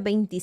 263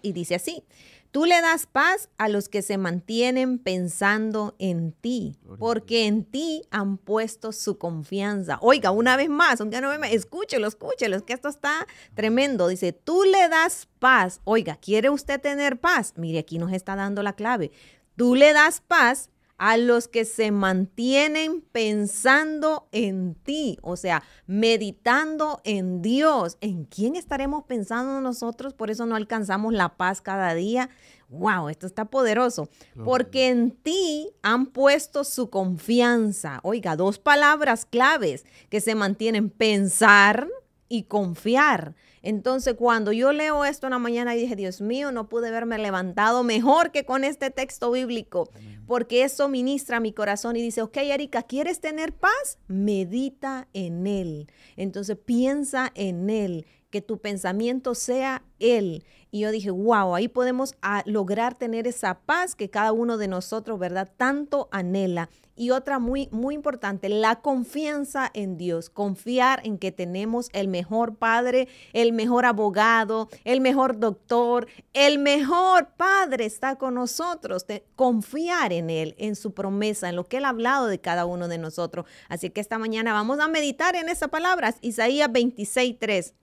26, 3 y dice así, tú le das paz a los que se mantienen pensando en ti, porque en ti han puesto su confianza. Oiga, una vez más, aunque no me escúchelo, escúchelo, es que esto está tremendo. Dice, tú le das paz. Oiga, ¿quiere usted tener paz? Mire, aquí nos está dando la clave. Tú le das paz a los que se mantienen pensando en ti, o sea, meditando en Dios. ¿En quién estaremos pensando nosotros? Por eso no alcanzamos la paz cada día. Wow, esto está poderoso. Porque en ti han puesto su confianza. Oiga, dos palabras claves que se mantienen, pensar y confiar. Entonces, cuando yo leo esto una mañana y dije, Dios mío, no pude verme levantado mejor que con este texto bíblico, porque eso ministra mi corazón y dice, ok, Erika, ¿quieres tener paz? Medita en Él. Entonces, piensa en Él tu pensamiento sea Él. Y yo dije, wow, ahí podemos ah, lograr tener esa paz que cada uno de nosotros, ¿verdad? Tanto anhela. Y otra muy, muy importante, la confianza en Dios, confiar en que tenemos el mejor padre, el mejor abogado, el mejor doctor, el mejor padre está con nosotros. confiar en Él, en su promesa, en lo que Él ha hablado de cada uno de nosotros. Así que esta mañana vamos a meditar en esa palabras Isaías 26, 3.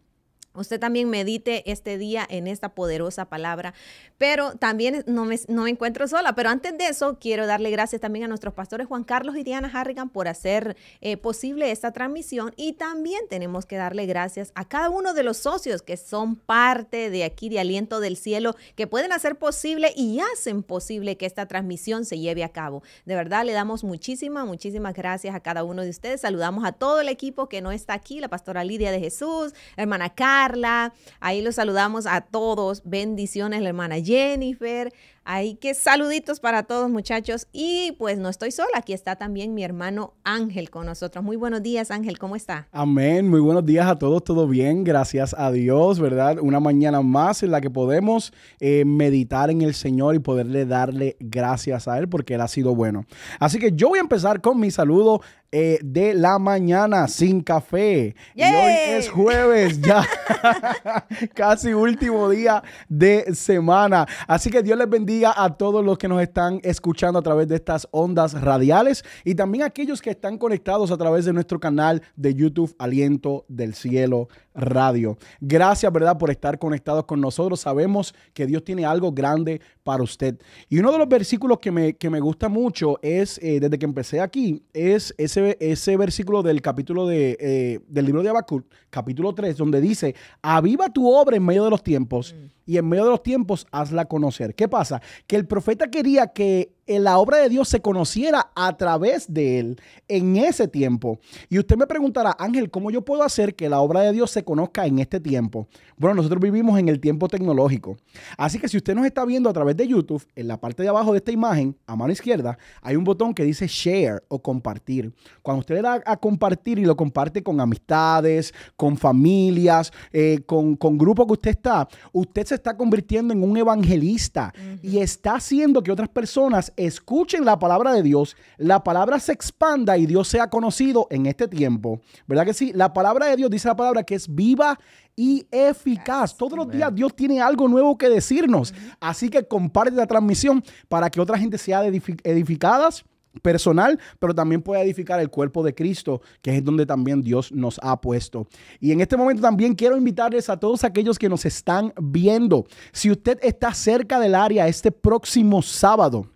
Usted también medite este día en esta poderosa palabra. Pero también no me, encuentro sola. Pero antes de eso, quiero darle gracias también a nuestros pastores Juan Carlos y Diana Harrigan por hacer eh, posible esta transmisión. Y también tenemos que darle gracias a cada uno de los socios que son parte de aquí de Aliento del Cielo, que pueden hacer posible y hacen posible que esta transmisión se lleve a cabo. De verdad, le damos muchísimas, muchísimas gracias a cada uno de ustedes. Saludamos a todo el equipo que no está aquí, la pastora Lidia de Jesús, hermana Carla Carla, ahí los saludamos a todos. Bendiciones, la hermana Jennifer. Ahí que saluditos para todos muchachos. Y pues no estoy sola, aquí está también mi hermano Ángel con nosotros. Muy buenos días Ángel, ¿cómo está? Amén, muy buenos días a todos, todo bien, gracias a Dios, ¿verdad? Una mañana más en la que podemos eh, meditar en el Señor y poderle darle gracias a Él porque Él ha sido bueno. Así que yo voy a empezar con mi saludo eh, de la mañana sin café. Y hoy es jueves, ya casi último día de semana. Así que Dios les bendiga a todos los que nos están escuchando a través de estas ondas radiales y también a aquellos que están conectados a través de nuestro canal de YouTube Aliento del Cielo Radio. Gracias, ¿verdad?, por estar conectados con nosotros. Sabemos que Dios tiene algo grande para usted. Y uno de los versículos que me, gusta mucho es, eh, desde que empecé aquí, es ese, ese versículo del capítulo de, eh, del libro de Habacuc, capítulo 3, donde dice, aviva tu obra en medio de los tiempos. Mm y en medio de los tiempos hazla conocer. ¿Qué pasa? Que el profeta quería que eh, la obra de Dios se conociera a través de él en ese tiempo. Y usted me preguntará, Ángel, ¿cómo yo puedo hacer que la obra de Dios se conozca en este tiempo? Bueno, nosotros vivimos en el tiempo tecnológico. Así que si usted nos está viendo a través de YouTube, en la parte de abajo de esta imagen, a mano izquierda, hay un botón que dice share o compartir. Cuando usted le da a compartir y lo comparte con amistades, con familias, eh, con, con grupo que usted está, usted se está convirtiendo en un evangelista y está haciendo que otras personas escuchen la palabra de Dios, la palabra se expanda y Dios sea conocido en este tiempo. ¿Verdad que sí? La palabra de Dios dice la palabra que es viva y eficaz. Todos los días Dios tiene algo nuevo que decirnos. Así que comparte la transmisión para que otra gente sea edificada. edificadas personal, pero también puede edificar el cuerpo de Cristo, que es donde también Dios nos ha puesto. Y en este momento también quiero invitarles a todos aquellos que nos están viendo. Si usted está cerca del área este próximo sábado,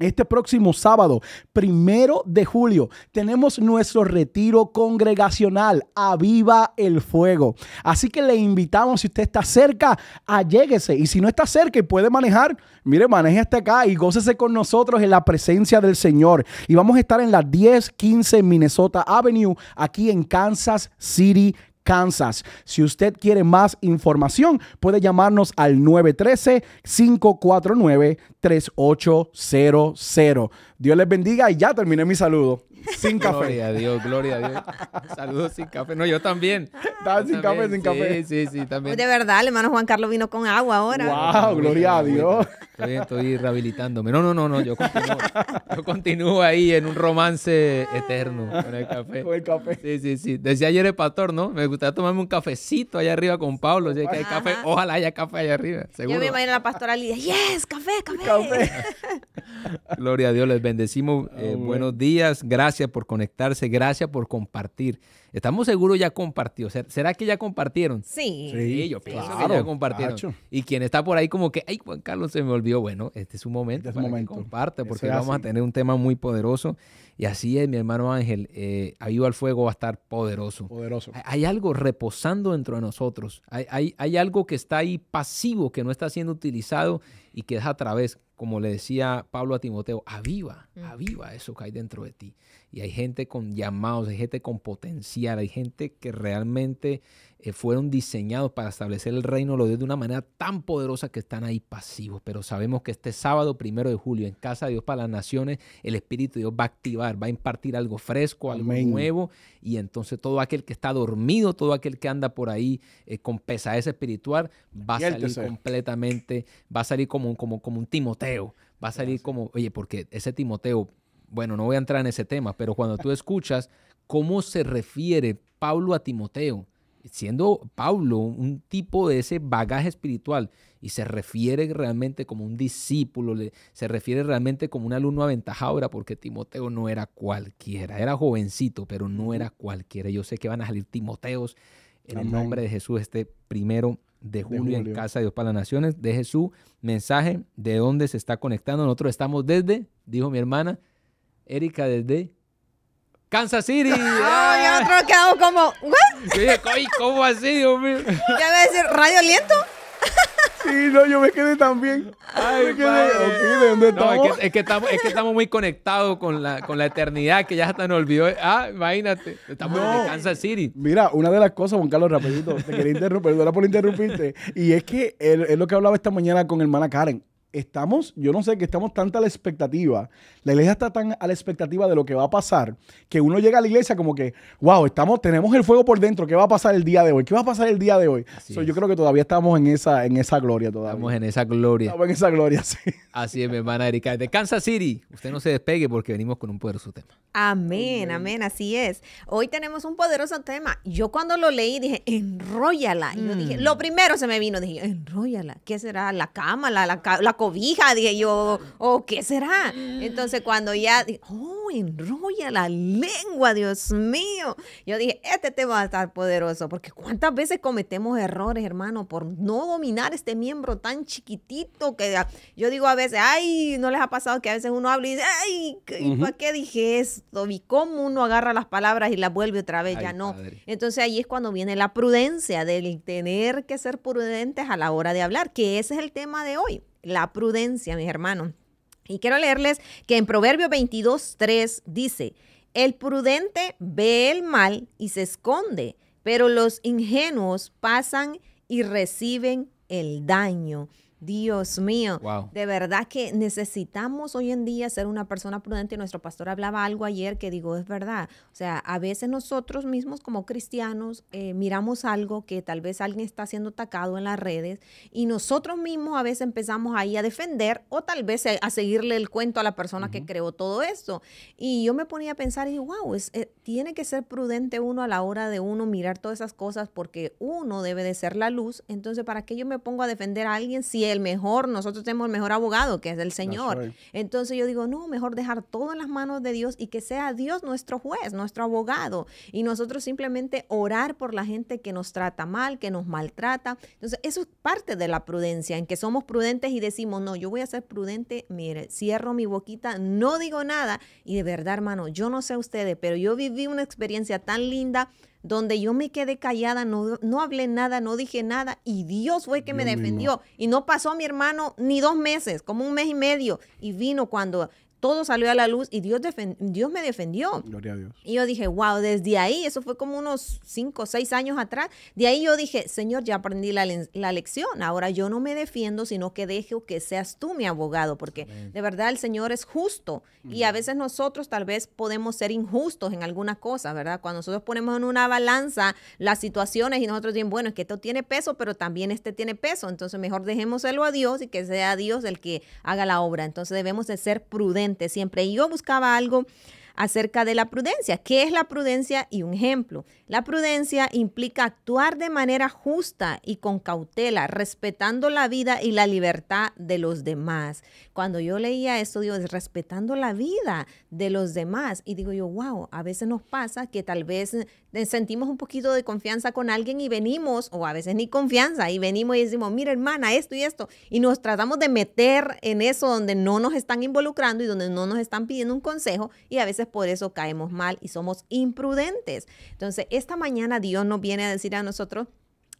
este próximo sábado, primero de julio, tenemos nuestro retiro congregacional. Aviva el fuego. Así que le invitamos, si usted está cerca, alléguese. Y si no está cerca y puede manejar, mire, maneje hasta acá y gócese con nosotros en la presencia del Señor. Y vamos a estar en la 1015 Minnesota Avenue, aquí en Kansas City, Kansas. Si usted quiere más información, puede llamarnos al 913-549-3800. Dios les bendiga y ya terminé mi saludo. Sin café. Gloria a Dios, gloria a Dios. Saludos sin café. No, yo también. Estaba sin café, sin café. Sí, sí, sí, también. De verdad, el hermano Juan Carlos vino con agua ahora. ¡Wow! Gloria a Dios. Estoy, rehabilitándome. No, no, no, no. Yo continúo, yo continúo ahí en un romance eterno con el café. Con el café. Sí, sí, sí. Decía ayer el pastor, ¿no? Me gustaría tomarme un cafecito allá arriba con Pablo. que hay café, ojalá haya café allá arriba. Seguro. Yo me imagino a la pastora Lidia. ¡Yes! ¡Café, café! ¡Café! gloria a Dios, les bendiga bendecimos. Eh, buenos días, gracias por conectarse, gracias por compartir. Estamos seguros ya compartió. ¿Será que ya compartieron? Sí. Sí, yo pienso que ya compartieron. Y quien está por ahí como que, ay, Juan Carlos se me olvidó. Bueno, este es este un momento para que comparte porque vamos a tener un tema muy poderoso y así es, mi hermano Ángel, eh, Aviva el fuego va a estar poderoso. Poderoso. Hay, algo reposando dentro de nosotros, hay, hay, algo que está ahí pasivo, que no está siendo utilizado y que es a través, como le decía Pablo a Timoteo, aviva, mm. aviva eso que hay dentro de ti. Y hay gente con llamados, hay gente con potencial, hay gente que realmente eh, fueron diseñados para establecer el reino de Dios de una manera tan poderosa que están ahí pasivos. Pero sabemos que este sábado primero de julio, en Casa de Dios para las Naciones, el Espíritu de Dios va a activar, va a impartir algo fresco, algo nuevo. Y entonces todo aquel que está dormido, todo aquel que anda por ahí eh, con pesadez espiritual, va a salir completamente, va a salir como, como, como un Timoteo. Va a salir como, oye, porque ese Timoteo, bueno, no voy a entrar en ese tema, pero cuando tú escuchas cómo se refiere Pablo a Timoteo, siendo Pablo un tipo de ese bagaje espiritual y se refiere realmente como un discípulo, se refiere realmente como un alumno aventajado, era porque Timoteo no era cualquiera, era jovencito, pero no era cualquiera. Yo sé que van a salir Timoteos en el nombre de Jesús este primero de julio, en Casa de Dios para las Naciones. de Jesús mensaje de dónde se está conectando. Nosotros estamos desde, dijo mi hermana, Erika, desde Kansas City. nosotros quedamos como, ¿qué? ¿Cómo así, Dios mío? Ya voy a decir, ¿radio aliento? Sí, no, yo me quedé también. Ay, me ¿de dónde es, que, estamos, es que estamos muy conectados con la, con la eternidad que ya hasta nos olvidó. Ah, imagínate, estamos en Kansas City. Mira, una de las cosas, Juan Carlos, rapidito, te quería interrumpir, perdona por interrumpirte. Y es que es lo que hablaba esta mañana con hermana Karen estamos, yo no sé que estamos tanta a la expectativa, la iglesia está tan a la expectativa de lo que va a pasar, que uno llega a la iglesia como que, wow, estamos, tenemos el fuego por dentro, ¿qué va a pasar el día de hoy? ¿Qué va a pasar el día de hoy? yo creo que todavía estamos en esa, en esa gloria todavía. Estamos en esa gloria. Estamos en esa gloria, sí. Así es, mi hermana Erika. De Kansas City, usted no se despegue porque venimos con un poderoso tema. Amén, amén, así es. Hoy tenemos un poderoso tema. Yo cuando lo leí dije, enróllala. Mm. lo primero se me vino, dije, enróllala. ¿Qué será? ¿La cama? ¿La, la, la Vija, dije yo, o oh, qué será. Entonces cuando ya, oh, enrolla la lengua, Dios mío. Yo dije, este tema va a estar poderoso, porque cuántas veces cometemos errores, hermano, por no dominar este miembro tan chiquitito que yo digo a veces, ay, no les ha pasado que a veces uno habla y dice, ay, ¿para qué dije esto? ¿Y cómo uno agarra las palabras y las vuelve otra vez? ya no. Entonces ahí es cuando viene la prudencia del tener que ser prudentes a la hora de hablar, que ese es el tema de hoy la prudencia, mis hermanos. Y quiero leerles que en Proverbio 22, 3 dice, el prudente ve el mal y se esconde, pero los ingenuos pasan y reciben el daño. Dios mío, de verdad que necesitamos hoy en día ser una persona prudente. Nuestro pastor hablaba algo ayer que digo, es verdad. O sea, a veces nosotros mismos como cristianos eh, miramos algo que tal vez alguien está siendo atacado en las redes y nosotros mismos a veces empezamos ahí a defender o tal vez a, seguirle el cuento a la persona que creó todo esto. Y yo me ponía a pensar y digo, wow, es, eh, tiene que ser prudente uno a la hora de uno mirar todas esas cosas porque uno debe de ser la luz. Entonces, ¿para qué yo me pongo a defender a alguien si el mejor, nosotros tenemos el mejor abogado, que es el Señor. Entonces yo digo, no, mejor dejar todo en las manos de Dios y que sea Dios nuestro juez, nuestro abogado. Y nosotros simplemente orar por la gente que nos trata mal, que nos maltrata. Entonces eso es parte de la prudencia, en que somos prudentes y decimos, no, yo voy a ser prudente, mire, cierro mi boquita, no digo nada. Y de verdad, hermano, yo no sé ustedes, pero yo viví una experiencia tan linda donde yo me quedé callada, no, no hablé nada, no dije nada, y Dios fue que me defendió. Y no pasó mi hermano ni dos meses, como un mes y medio, y vino cuando todo salió a la luz y Dios, Dios me defendió. Gloria a Dios. Y yo dije, wow, desde ahí, eso fue como unos cinco o seis años atrás, de ahí yo dije, Señor, ya aprendí la, lección, ahora yo no me defiendo, sino que dejo que seas tú mi abogado, porque de verdad el Señor es justo y a veces nosotros tal vez podemos ser injustos en alguna cosa, ¿verdad? Cuando nosotros ponemos en una balanza las situaciones y nosotros decimos, bueno, es que esto tiene peso, pero también este tiene peso, entonces mejor dejémoselo a Dios y que sea Dios el que haga la obra, entonces debemos de ser prudentes siempre. Y yo buscaba algo acerca de la prudencia. ¿Qué es la prudencia? Y un ejemplo. La prudencia implica actuar de manera justa y con cautela, respetando la vida y la libertad de los demás. Cuando yo leía esto, digo, respetando la vida de los demás. Y digo yo, wow, a veces nos pasa que tal vez sentimos un poquito de confianza con alguien y venimos, o a veces ni confianza, y venimos y decimos, mira hermana, esto y esto, y nos tratamos de meter en eso donde no nos están involucrando y donde no nos están pidiendo un consejo, y a veces por eso caemos mal y somos imprudentes. Entonces, esta mañana Dios nos viene a decir a nosotros,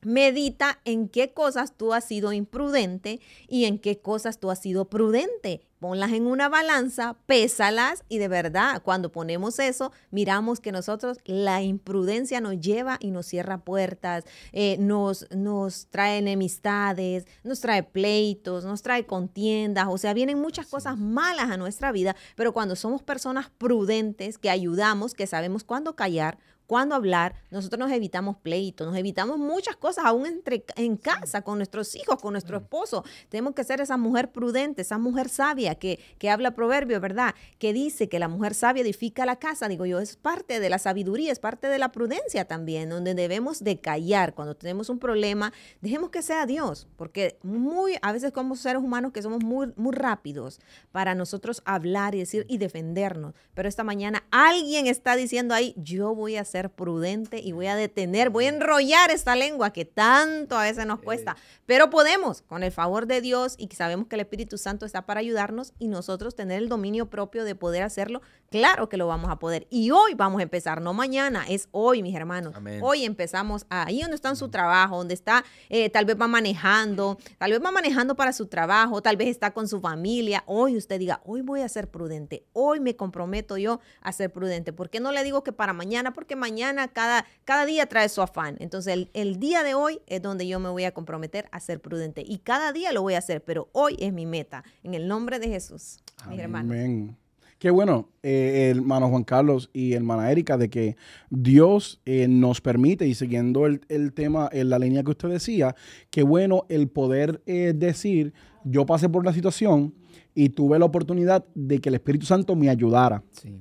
Medita en qué cosas tú has sido imprudente y en qué cosas tú has sido prudente ponlas en una balanza, pésalas y de verdad, cuando ponemos eso, miramos que nosotros la imprudencia nos lleva y nos cierra puertas, eh, nos, nos trae enemistades, nos trae pleitos, nos trae contiendas, o sea, vienen muchas cosas malas a nuestra vida, pero cuando somos personas prudentes, que ayudamos, que sabemos cuándo callar, cuando hablar, nosotros nos evitamos pleitos, nos evitamos muchas cosas, aún entre, en casa, con nuestros hijos, con nuestro esposo. Tenemos que ser esa mujer prudente, esa mujer sabia que, que habla proverbio, ¿verdad? Que dice que la mujer sabia edifica la casa. Digo yo, es parte de la sabiduría, es parte de la prudencia también, donde debemos de callar. Cuando tenemos un problema, dejemos que sea Dios, porque muy, a veces como seres humanos que somos muy, muy rápidos para nosotros hablar y decir y defendernos. Pero esta mañana alguien está diciendo ahí, yo voy a hacer prudente y voy a detener, voy a enrollar esta lengua que tanto a veces nos cuesta. Pero podemos, con el favor de Dios y sabemos que el Espíritu Santo está para ayudarnos y nosotros tener el dominio propio de poder hacerlo, claro que lo vamos a poder. Y hoy vamos a empezar, no mañana, es hoy, mis hermanos. Hoy empezamos ahí donde está en su trabajo, donde está, eh, tal vez va manejando, tal vez va manejando para su trabajo, tal vez está con su familia. Hoy usted diga, hoy voy a ser prudente, hoy me comprometo yo a ser prudente. ¿Por qué no le digo que para mañana? Porque mañana mañana, cada, cada día trae su afán. Entonces el, día de hoy es donde yo me voy a comprometer a ser prudente y cada día lo voy a hacer, pero hoy es mi meta. En el nombre de Jesús, Amén. Qué bueno, eh, hermano Juan Carlos y hermana Erika, de que Dios eh, nos permite, y siguiendo el, tema, en eh, la línea que usted decía, que bueno el poder decir, yo pasé por la situación y tuve la oportunidad de que el Espíritu Santo me ayudara. Sí.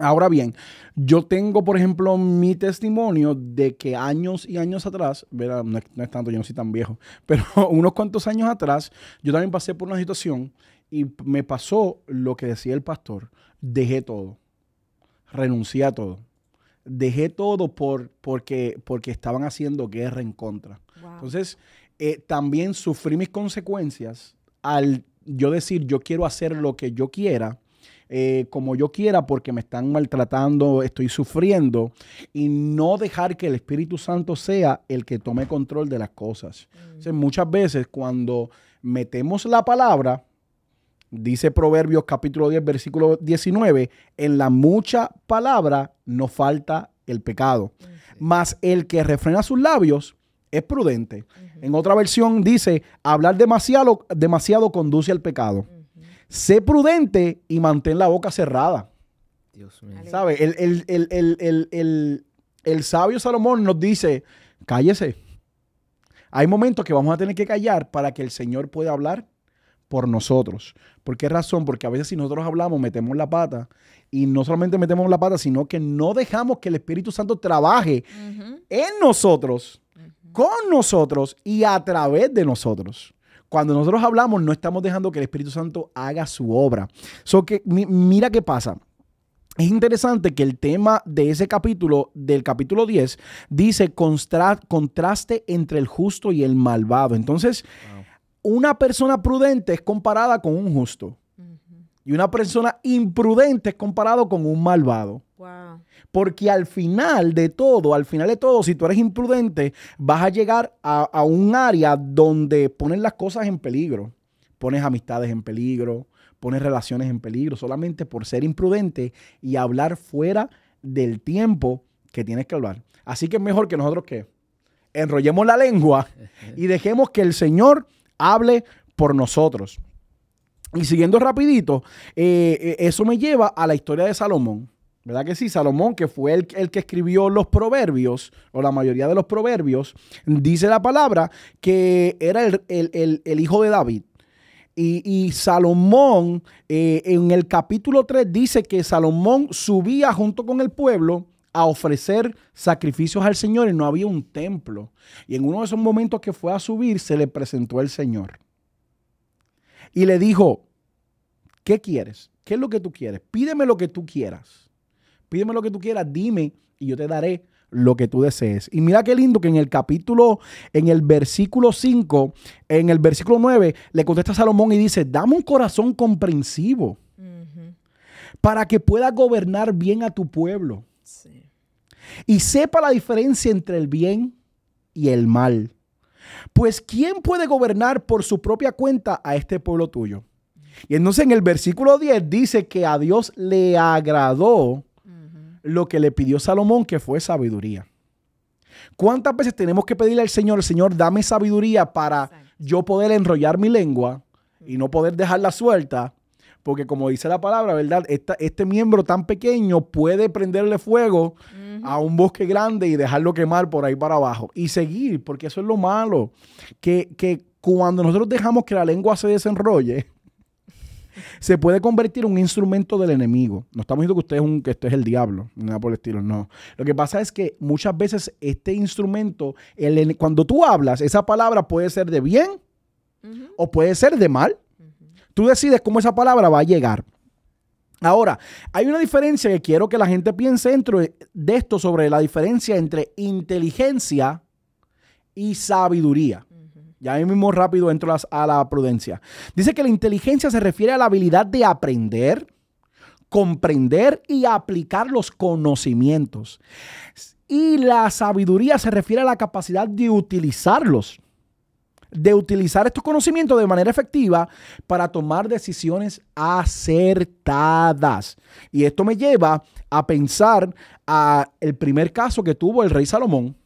Ahora bien, yo tengo, por ejemplo, mi testimonio de que años y años atrás, ¿verdad? No, es, tanto, yo no soy tan viejo, pero unos cuantos años atrás, yo también pasé por una situación y me pasó lo que decía el pastor. Dejé todo. Renuncié a todo. Dejé todo por, porque, estaban haciendo guerra en contra. Entonces, eh, también sufrí mis consecuencias al yo decir, yo quiero hacer lo que yo quiera eh, como yo quiera porque me están maltratando, estoy sufriendo, y no dejar que el Espíritu Santo sea el que tome control de las cosas. Mm. muchas veces cuando metemos la palabra, dice Proverbios capítulo 10, versículo 19, en la mucha palabra no falta el pecado, mas el que refrena sus labios es prudente. En otra versión dice, hablar demasiado, conduce al pecado. Mm. Sé prudente y mantén la boca cerrada. Dios mío. El, sabio Salomón nos dice, cállese. Hay momentos que vamos a tener que callar para que el Señor pueda hablar por nosotros. ¿Por qué razón? Porque a veces si nosotros hablamos metemos la pata y no solamente metemos la pata, sino que no dejamos que el Espíritu Santo trabaje en nosotros, con nosotros y a través de nosotros cuando nosotros hablamos, no estamos dejando que el Espíritu Santo haga su obra. que, mira qué pasa. Es interesante que el tema de ese capítulo, del capítulo 10, dice contraste entre el justo y el malvado. Entonces, una persona prudente es comparada con un justo. Y una persona imprudente es comparado con un malvado. Porque al final de todo, al final de todo, si tú eres imprudente, vas a llegar a, un área donde pones las cosas en peligro. Pones amistades en peligro, pones relaciones en peligro, solamente por ser imprudente y hablar fuera del tiempo que tienes que hablar. Así que es mejor que nosotros que enrollemos la lengua y dejemos que el Señor hable por nosotros. Y siguiendo rapidito, eh, eh, eso me lleva a la historia de Salomón. ¿Verdad que sí? Salomón, que fue el, que escribió los proverbios, o la mayoría de los proverbios, dice la palabra que era el, hijo de David. Y, Salomón, eh, en el capítulo 3, dice que Salomón subía junto con el pueblo a ofrecer sacrificios al Señor y no había un templo. Y en uno de esos momentos que fue a subir, se le presentó el Señor. Y le dijo, ¿qué quieres? ¿Qué es lo que tú quieres? Pídeme lo que tú quieras. Pídeme lo que tú quieras, dime y yo te daré lo que tú desees. Y mira qué lindo que en el capítulo, en el versículo 5, en el versículo 9, le contesta a Salomón y dice, dame un corazón comprensivo para que pueda gobernar bien a tu pueblo. Y sepa la diferencia entre el bien y el mal. Pues ¿quién puede gobernar por su propia cuenta a este pueblo tuyo? Y entonces en el versículo 10 dice que a Dios le agradó lo que le pidió Salomón, que fue sabiduría. ¿Cuántas veces tenemos que pedirle al Señor, Señor, dame sabiduría para yo poder enrollar mi lengua y no poder dejarla suelta? Porque como dice la palabra, ¿verdad? este miembro tan pequeño puede prenderle fuego a un bosque grande y dejarlo quemar por ahí para abajo. Y seguir, porque eso es lo malo. Que, que cuando nosotros dejamos que la lengua se desenrolle, se puede convertir en un instrumento del enemigo. No estamos diciendo que usted es un, que es el diablo, nada por el estilo, no. Lo que pasa es que muchas veces este instrumento, cuando tú hablas, esa palabra puede ser de bien o puede ser de mal. Tú decides cómo esa palabra va a llegar. Ahora, hay una diferencia que quiero que la gente piense dentro de esto sobre la diferencia entre inteligencia y sabiduría. Ya ahí mismo rápido entro a la prudencia. Dice que la inteligencia se refiere a la habilidad de aprender, comprender y aplicar los conocimientos. Y la sabiduría se refiere a la capacidad de utilizarlos, de utilizar estos conocimientos de manera efectiva para tomar decisiones acertadas. Y esto me lleva a pensar al primer caso que tuvo el rey Salomón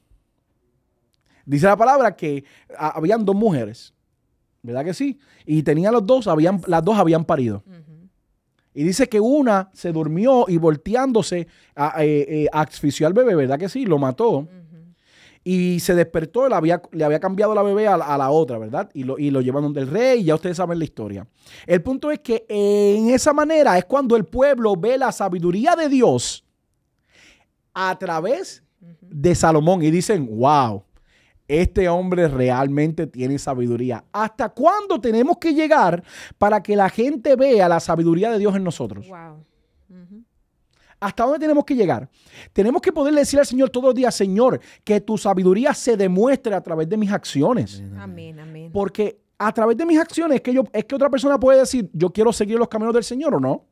Dice la palabra que ah, habían dos mujeres, ¿verdad que sí? Y tenían los dos, habían, las dos habían parido. Y dice que una se durmió y volteándose a, eh, eh, asfixió al bebé, ¿verdad que sí? Lo mató. Y se despertó, le había, le había cambiado la bebé a la, otra, ¿verdad? Y lo, y llevaron del rey, ya ustedes saben la historia. El punto es que en esa manera es cuando el pueblo ve la sabiduría de Dios a través de Salomón y dicen, wow, este hombre realmente tiene sabiduría. ¿Hasta cuándo tenemos que llegar para que la gente vea la sabiduría de Dios en nosotros? ¿Hasta dónde tenemos que llegar? Tenemos que poder decir al Señor todos los días, Señor, que tu sabiduría se demuestre a través de mis acciones. Amén, amén. Porque a través de mis acciones que yo, es que otra persona puede decir, yo quiero seguir los caminos del Señor o no.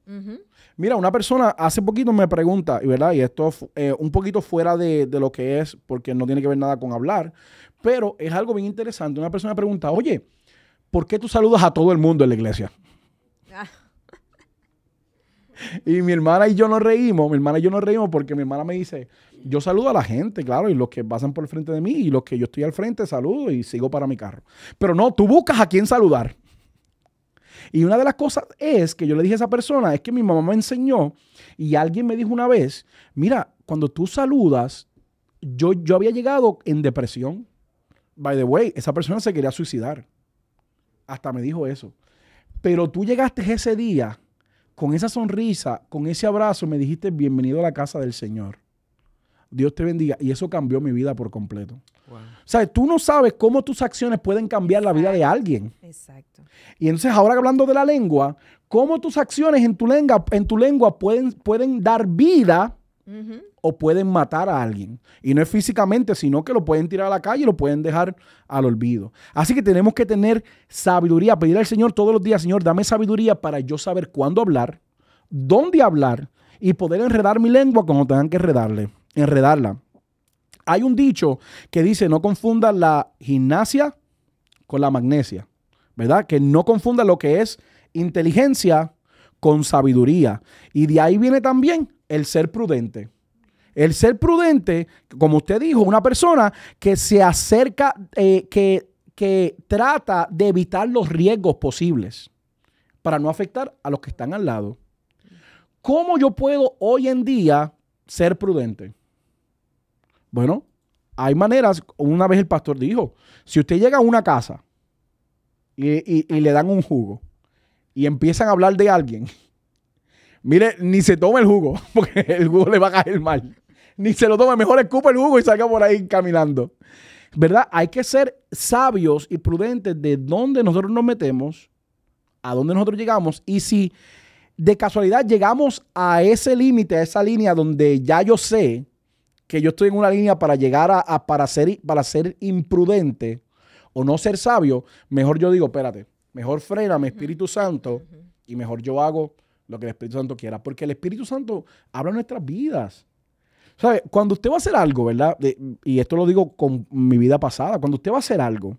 Mira, una persona hace poquito me pregunta, ¿verdad? Y esto es eh, un poquito fuera de, de, lo que es, porque no tiene que ver nada con hablar, pero es algo bien interesante. Una persona pregunta, oye, ¿por qué tú saludas a todo el mundo en la iglesia? Y mi hermana y yo nos reímos, mi hermana y yo nos reímos porque mi hermana me dice, yo saludo a la gente, claro, y los que pasan por el frente de mí y los que yo estoy al frente saludo y sigo para mi carro. Pero no, tú buscas a quién saludar. Y una de las cosas es que yo le dije a esa persona, es que mi mamá me enseñó y alguien me dijo una vez, mira, cuando tú saludas, yo, yo había llegado en depresión by the way, esa persona se quería suicidar. Hasta me dijo eso. Pero tú llegaste ese día con esa sonrisa, con ese abrazo, me dijiste, bienvenido a la casa del Señor. Dios te bendiga. Y eso cambió mi vida por completo. O sea, tú no sabes cómo tus acciones pueden cambiar la vida de alguien. Exacto. Y entonces, ahora hablando de la lengua, cómo tus acciones en tu lengua, en tu lengua pueden, pueden dar vida o pueden matar a alguien. Y no es físicamente, sino que lo pueden tirar a la calle y lo pueden dejar al olvido. Así que tenemos que tener sabiduría, pedir al Señor todos los días, Señor, dame sabiduría para yo saber cuándo hablar, dónde hablar y poder enredar mi lengua como tengan que enredarle, enredarla. Hay un dicho que dice, no confunda la gimnasia con la magnesia, ¿verdad? Que no confunda lo que es inteligencia con sabiduría. Y de ahí viene también el ser prudente. El ser prudente, como usted dijo, una persona que se acerca, eh, que, trata de evitar los riesgos posibles para no afectar a los que están al lado. ¿Cómo yo puedo hoy en día ser prudente? Bueno, hay maneras, una vez el pastor dijo, si usted llega a una casa y le dan un jugo y empiezan a hablar de alguien, Mire, ni se toma el jugo, porque el jugo le va a caer mal. Ni se lo toma, mejor escupe el jugo y salga por ahí caminando. ¿Verdad? Hay que ser sabios y prudentes de dónde nosotros nos metemos, a dónde nosotros llegamos y si de casualidad llegamos a ese límite, a esa línea donde ya yo sé que yo estoy en una línea para llegar a, para, ser, para ser imprudente o no ser sabio, mejor yo digo, espérate, mejor frena mi Espíritu Santo y mejor yo hago lo que el Espíritu Santo quiera, porque el Espíritu Santo habla nuestras vidas. ¿Sabe? Cuando usted va a hacer algo, ¿verdad? y esto lo digo con mi vida pasada, cuando usted va a hacer algo,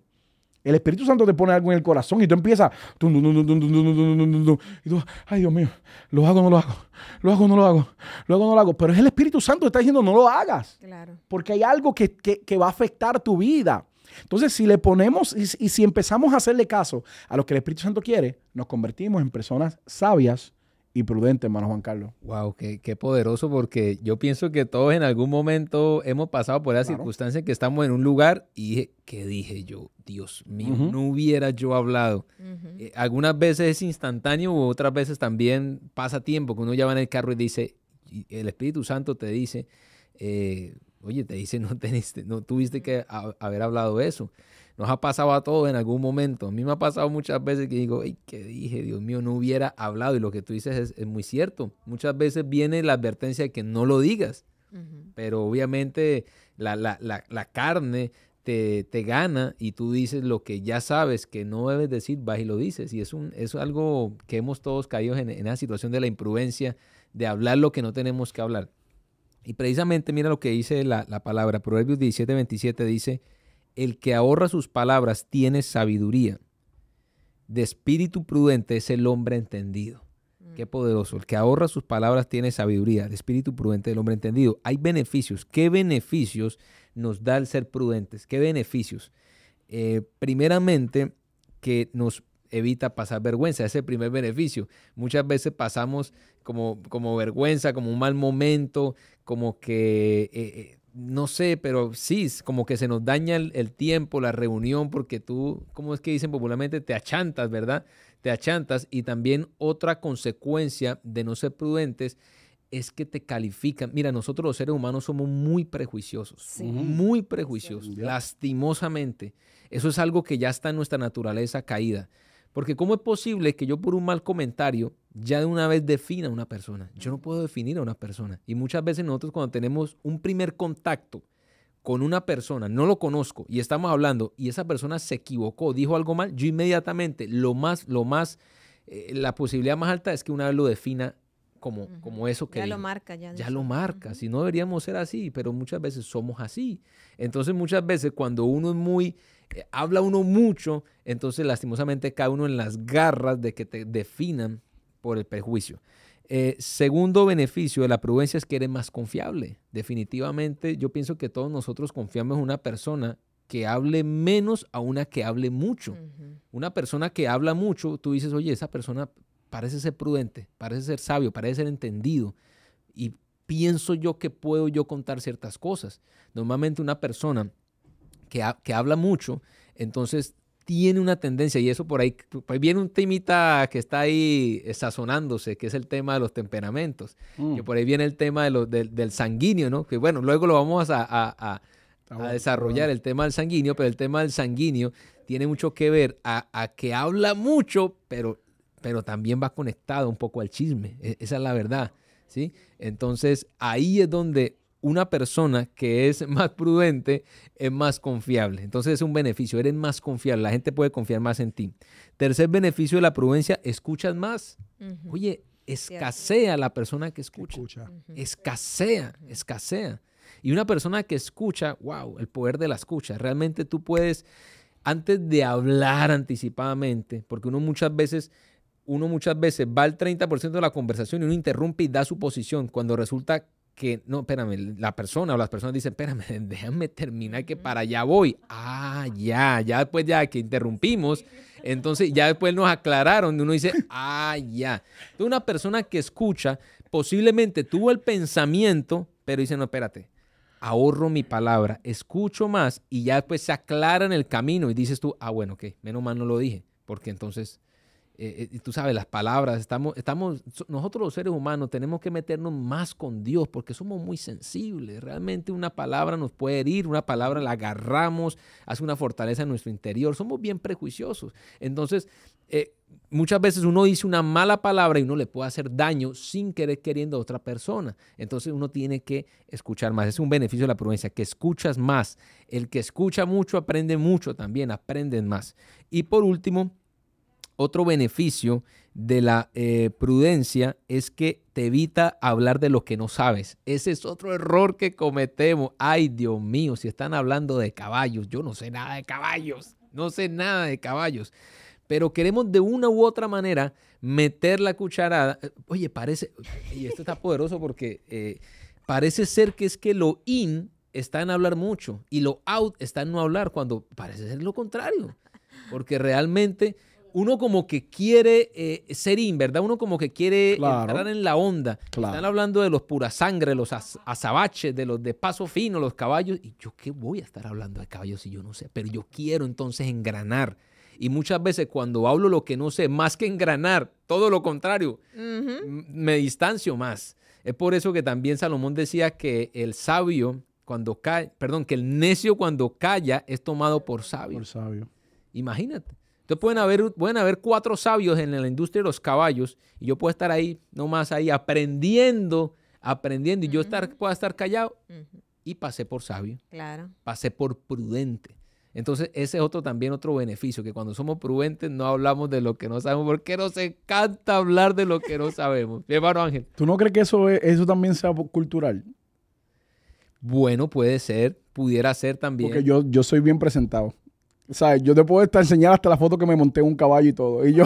el Espíritu Santo te pone algo en el corazón y tú empiezas. y tú, ay Dios mío, lo hago, o no lo hago, lo hago, o no lo hago, lo hago, no lo hago. Pero es el Espíritu Santo que está diciendo, no lo hagas. Claro. Porque hay algo que, que, va a afectar tu vida. Entonces, si le ponemos y, y si empezamos a hacerle caso a lo que el Espíritu Santo quiere, nos convertimos en personas sabias y prudente, hermano Juan Carlos. Wow, qué, qué, poderoso, porque yo pienso que todos en algún momento hemos pasado por la circunstancia en que estamos en un lugar y ¿qué dije yo, Dios mío, no hubiera yo hablado. Eh, algunas veces es instantáneo, otras veces también pasa tiempo, que uno ya va en el carro y dice, el Espíritu Santo te dice, eh, oye, te dice, no, teniste, no tuviste que haber hablado eso. Nos ha pasado a todos en algún momento. A mí me ha pasado muchas veces que digo, ay, ¿qué dije? Dios mío, no hubiera hablado. Y lo que tú dices es, muy cierto. Muchas veces viene la advertencia de que no lo digas. Pero obviamente la, carne te, gana y tú dices lo que ya sabes que no debes decir, vas y lo dices. Y es, un, es algo que hemos todos caído en, en la situación de la imprudencia, de hablar lo que no tenemos que hablar. Y precisamente mira lo que dice la, la palabra. Proverbios 17, 27 dice, el que ahorra sus palabras tiene sabiduría. De espíritu prudente es el hombre entendido. Qué mm. poderoso. El que ahorra sus palabras tiene sabiduría. De espíritu prudente el hombre entendido. Hay beneficios. ¿Qué beneficios nos da el ser prudentes? ¿Qué beneficios? Eh, primeramente, que nos evita pasar vergüenza, ese primer beneficio. Muchas veces pasamos como, como vergüenza, como un mal momento, como que eh, eh, no sé, pero sí, como que se nos daña el, tiempo, la reunión, porque tú, como es que dicen popularmente, te achantas, ¿verdad? Te achantas. Y también otra consecuencia de no ser prudentes es que te califican. Mira, nosotros los seres humanos somos muy prejuiciosos, muy prejuiciosos, lastimosamente. Eso es algo que ya está en nuestra naturaleza caída. Porque ¿cómo es posible que yo por un mal comentario ya de una vez defina a una persona? Yo no puedo definir a una persona. Y muchas veces nosotros cuando tenemos un primer contacto con una persona, no lo conozco y estamos hablando y esa persona se equivocó, dijo algo mal, yo inmediatamente lo más, lo más, eh, la posibilidad más alta es que una vez lo defina como, como eso que... Ya lo marca, ya. Ya lo marca, si no deberíamos ser así, pero muchas veces somos así. Entonces muchas veces cuando uno es muy eh, habla uno mucho, entonces lastimosamente cae uno en las garras de que te definan por el perjuicio. Eh, segundo beneficio de la prudencia es que eres más confiable. Definitivamente yo pienso que todos nosotros confiamos en una persona que hable menos a una que hable mucho. Una persona que habla mucho, tú dices, oye, esa persona parece ser prudente, parece ser sabio, parece ser entendido. Y pienso yo que puedo yo contar ciertas cosas. Normalmente una persona que, habla mucho, entonces tiene una tendencia, y eso por ahí, pues viene un temita que está ahí sazonándose, que es el tema de los temperamentos, que mm. por ahí viene el tema del sanguíneo, ¿no? Que bueno, luego lo vamos a, desarrollar, el tema del sanguíneo, pero el tema del sanguíneo tiene mucho que ver a, que habla mucho, pero, pero también va conectado un poco al chisme, e, esa es la verdad, ¿sí? Entonces ahí es donde una persona que es más prudente es más confiable. Entonces es un beneficio, eres más confiable, la gente puede confiar más en ti. Tercer beneficio de la prudencia, escuchas más. Oye, escasea la persona que escucha. escucha. Escasea, escasea. Y una persona que escucha, wow, el poder de la escucha. Realmente tú puedes, antes de hablar anticipadamente, porque uno muchas veces uno muchas veces va al 30% de la conversación y uno interrumpe y da su posición cuando resulta que, no, espérame, la persona o las personas dicen, espérame, déjame terminar que para allá voy. Ah, ya, ya después ya que interrumpimos, entonces ya después nos aclararon, uno dice, ah, ya. Entonces una persona que escucha posiblemente tuvo el pensamiento, pero dice, no, espérate, ahorro mi palabra, escucho más y ya después se aclara en el camino y dices tú, ah, bueno, ok, menos mal no lo dije, porque entonces eh, eh, tú sabes, las palabras, estamos, estamos, nosotros los seres humanos tenemos que meternos más con Dios porque somos muy sensibles. Realmente una palabra nos puede herir, una palabra la agarramos, hace una fortaleza en nuestro interior. Somos bien prejuiciosos. Entonces, eh, muchas veces uno dice una mala palabra y uno le puede hacer daño sin querer queriendo a otra persona. Entonces uno tiene que escuchar más. Es un beneficio de la prudencia, que escuchas más. El que escucha mucho aprende mucho también, aprenden más. Y por último, otro beneficio de la eh, prudencia es que te evita hablar de lo que no sabes. Ese es otro error que cometemos. Ay, Dios mío, si están hablando de caballos, yo no sé nada de caballos, no sé nada de caballos. Pero queremos de una u otra manera meter la cucharada. Oye, parece, y esto está poderoso porque eh, parece ser que es que lo in está en hablar mucho y lo out está en no hablar cuando parece ser lo contrario. Porque realmente uno como que quiere eh, ser in, ¿verdad? Uno como que quiere entrar en la onda. Están hablando de los pura sangre, los azabaches, de los de paso fino, los caballos. Y yo, ¿qué voy a estar hablando de caballos si yo no sé? Pero yo quiero entonces engranar. Y muchas veces cuando hablo lo que no sé, más que engranar, todo lo contrario, me distancio más. Es por eso que también Salomón decía que el sabio cuando cae, perdón, que el necio cuando calla es tomado por sabio. Por sabio. Imagínate. Entonces pueden haber, haber cuatro sabios en la industria de los caballos y yo puedo estar ahí, nomás ahí, aprendiendo, aprendiendo y yo estar, pueda estar callado y pasé por sabio. Claro. Pasé por prudente. Entonces, ese es otro también otro beneficio, que cuando somos prudentes no hablamos de lo que no sabemos, porque nos encanta hablar de lo que no sabemos. Mi hermano Ángel. ¿Tú no crees que eso, eso también sea cultural? Bueno, puede ser, pudiera ser también. Porque yo, yo soy bien presentado sea, Yo te puedo estar enseñar hasta la foto que me monté un caballo y todo. Y yo.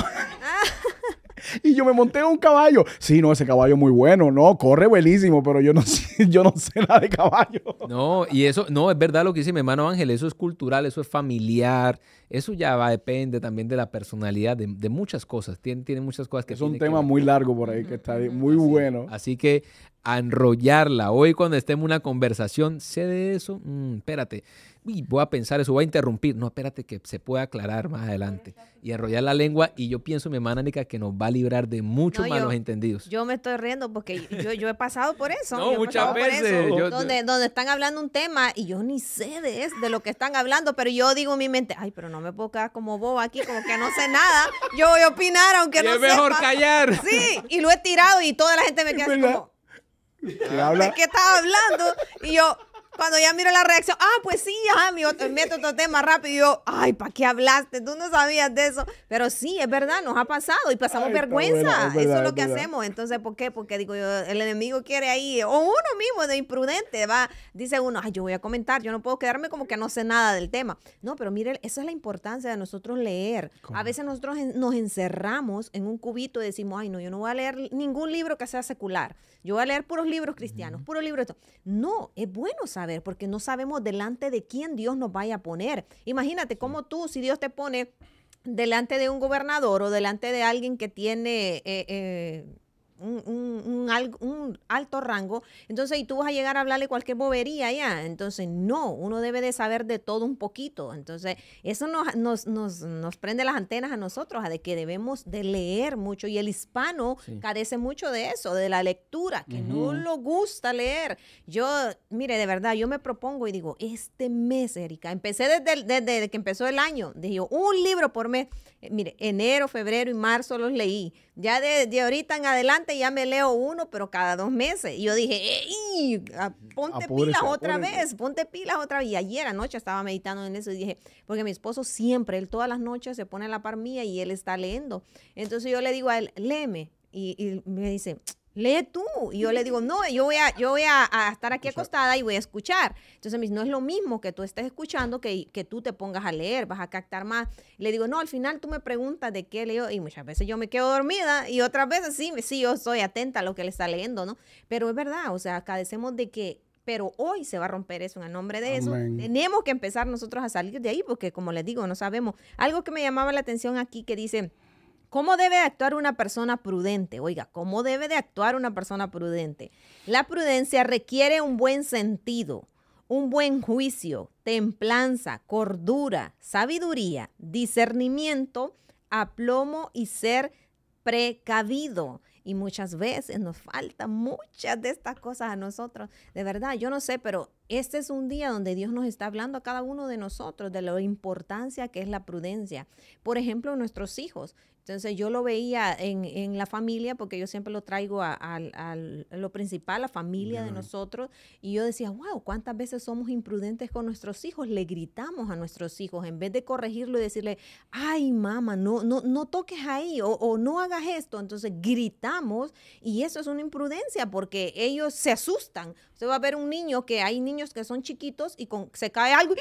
y yo me monté un caballo. Sí, no, ese caballo es muy bueno, no, corre buenísimo, pero yo no sé, yo no sé nada de caballo. No, y eso, no, es verdad lo que dice mi hermano Ángel, eso es cultural, eso es familiar, eso ya va, depende también de la personalidad, de, muchas cosas, tiene, tiene muchas cosas que... Es un tema muy largo por ahí, que está muy bueno. Así que enrollarla. Hoy cuando estemos en una conversación, sé de eso, mm, espérate, voy a pensar eso, voy a interrumpir. No, espérate que se pueda aclarar más adelante. Y enrollar la lengua y yo pienso, mi hermana Nica, que nos va a librar de muchos malos entendidos. Yo me estoy riendo porque yo, he pasado por eso. No, muchas veces. donde, donde, están hablando un tema y yo ni sé de, de lo que están hablando, pero yo digo en mi mente, ay, pero no me puedo quedar como boba aquí, como que no sé nada. Yo voy a opinar aunque no sé. Es mejor callar. Sí, y lo he tirado y toda la gente me queda así como... ¿De qué estaba hablando? Y yo, cuando ya miro la reacción, ah, pues sí, ya, amigo, te meto otro tema rápido. Y yo, ay, ¿para qué hablaste? Tú no sabías de eso. Pero sí, es verdad, nos ha pasado y pasamos vergüenza. eso es lo que hacemos. Entonces, ¿por qué? Porque digo yo, el enemigo quiere ahí, o uno mismo de imprudente, va, dice uno, ay, yo voy a comentar, yo no puedo quedarme como que no sé nada del tema. No, pero mire, esa es la importancia de nosotros leer. A veces nosotros nos encerramos en un cubito y decimos, ay, no, yo no voy a leer ningún libro que sea secular. Yo voy a leer puros libros cristianos, puros libros puros libros. No, es bueno saber porque no sabemos delante de quién Dios nos vaya a poner. Imagínate cómo tú, si Dios te pone delante de un gobernador o delante de alguien que tiene eh, eh, un, un, alto rango, entonces y tú vas a llegar a hablarle cualquier bobería ya, entonces no, uno debe de saber de todo un poquito, entonces eso nos, nos, prende las antenas a nosotros, a de que debemos de leer mucho y el hispano carece mucho de eso, de la lectura, que no lo gusta leer. Yo, mire, de verdad, yo me propongo y digo, este mes, Erika, empecé desde, que empezó el año, dije, un libro por mes, eh, mire, enero, febrero y marzo los leí, ya de, de ahorita en adelante, ya me leo uno, pero cada dos meses. Y yo dije, ah, ponte pilas otra vez, ponte pilas otra vez. Y ayer anoche estaba meditando en eso y dije, porque mi esposo siempre, él todas las noches se pone a la par mía y él está leyendo. Entonces yo le digo a él, léeme. Y, y me dice, lee tú. Y yo le digo, no, yo voy a, yo voy a, estar aquí acostada y voy a escuchar. Entonces no es lo mismo que tú estés escuchando que, que tú te pongas a leer, vas a captar más. le digo, no, al final tú me preguntas de qué leo y muchas veces yo me quedo dormida y otras veces sí, sí, yo soy atenta a lo que le está leyendo, ¿no? Pero es verdad, o sea, agradecemos de que pero hoy se va a romper eso en el nombre de eso. Tenemos que empezar nosotros a salir de ahí porque como les digo, no sabemos. Algo que me llamaba la atención aquí que dice, ¿Cómo debe actuar una persona prudente? Oiga, ¿cómo debe de actuar una persona prudente? La prudencia requiere un buen sentido, un buen juicio, templanza, cordura, sabiduría, discernimiento, aplomo y ser precavido. Y muchas veces nos faltan muchas de estas cosas a nosotros. De verdad, yo no sé, pero este es un día donde Dios nos está hablando a cada uno de nosotros de la importancia que es la prudencia. Por ejemplo, nuestros hijos. Entonces yo lo veía en, la familia, porque yo siempre lo traigo a, lo principal, la familia de nosotros, y yo decía, wow, ¿cuántas veces somos imprudentes con nuestros hijos? Le gritamos a nuestros hijos, en vez de corregirlo y decirle, ay, mamá, no, no, no toques ahí o, o no hagas esto. Entonces gritamos y eso es una imprudencia porque ellos se asustan Usted va a ver un niño que hay niños que son chiquitos y con, se cae algo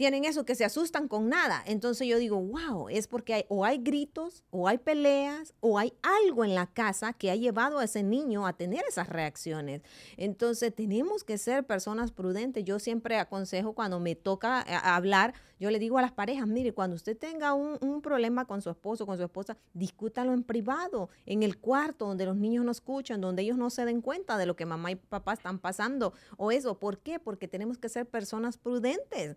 tienen eso, que se asustan con nada. Entonces yo digo, wow, es porque o hay gritos, o hay peleas, o hay algo en la casa que ha llevado a ese niño a tener esas reacciones. Entonces tenemos que ser personas prudentes. Yo siempre aconsejo cuando me toca eh, hablar, yo le digo a las parejas, mire, cuando usted tenga un, un problema con su esposo, con su esposa, discútalo en privado, en el cuarto, donde los niños no escuchan, donde ellos no se den cuenta de lo que mamá y papá están pasando o eso. ¿Por qué? Porque tenemos que ser personas prudentes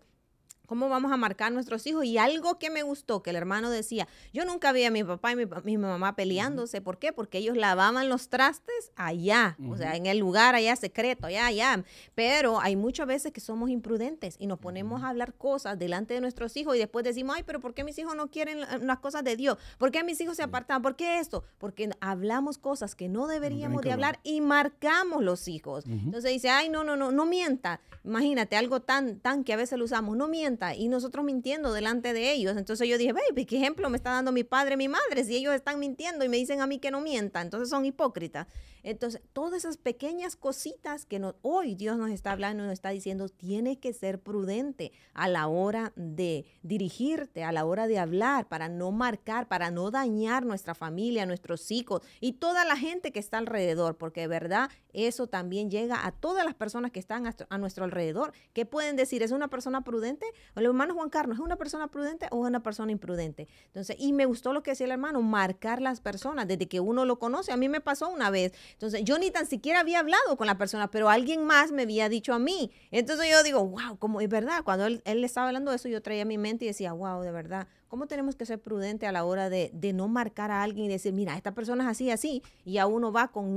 cómo vamos a marcar nuestros hijos. Y algo que me gustó, que el hermano decía, yo nunca vi a mi papá y mi, mamá peleándose. ¿Por qué? Porque ellos lavaban los trastes allá, o sea, en el lugar allá secreto, allá, allá. Pero hay muchas veces que somos imprudentes y nos ponemos a hablar cosas delante de nuestros hijos y después decimos, ay, pero ¿por qué mis hijos no quieren las cosas de Dios? ¿Por qué mis hijos se apartan? ¿Por qué esto? Porque hablamos cosas que no deberíamos de hablar y marcamos los hijos. Entonces dice, ay, no, no, no, no mienta. Imagínate algo tan, tan que a veces lo usamos, no mienta y nosotros mintiendo delante de ellos. Entonces yo dije, baby, ¿qué ejemplo me está dando mi padre, mi madre? Si ellos están mintiendo y me dicen a mí que no mienta, entonces son hipócritas. Entonces, todas esas pequeñas cositas que hoy Dios nos está hablando y nos está diciendo, tienes que ser prudente a la hora de dirigirte, a la hora de hablar, para no marcar, para no dañar nuestra familia, nuestros hijos y toda la gente que está alrededor, porque de verdad eso también llega a todas las personas que están a, a nuestro alrededor. ¿Qué pueden decir? ¿Es una persona prudente? El hermano Juan Carlos, ¿es una persona prudente o es una persona imprudente? Entonces, y me gustó lo que decía el hermano, marcar las personas desde que uno lo conoce. A mí me pasó una vez. Entonces, yo ni tan siquiera había hablado con la persona, pero alguien más me había dicho a mí. Entonces yo digo, wow, como es verdad. Cuando él, él estaba hablando de eso, yo traía mi mente y decía, wow, de verdad, ¿Cómo tenemos que ser prudentes a la hora de, no marcar a alguien y decir, mira, esta persona es así, así, y a uno va con,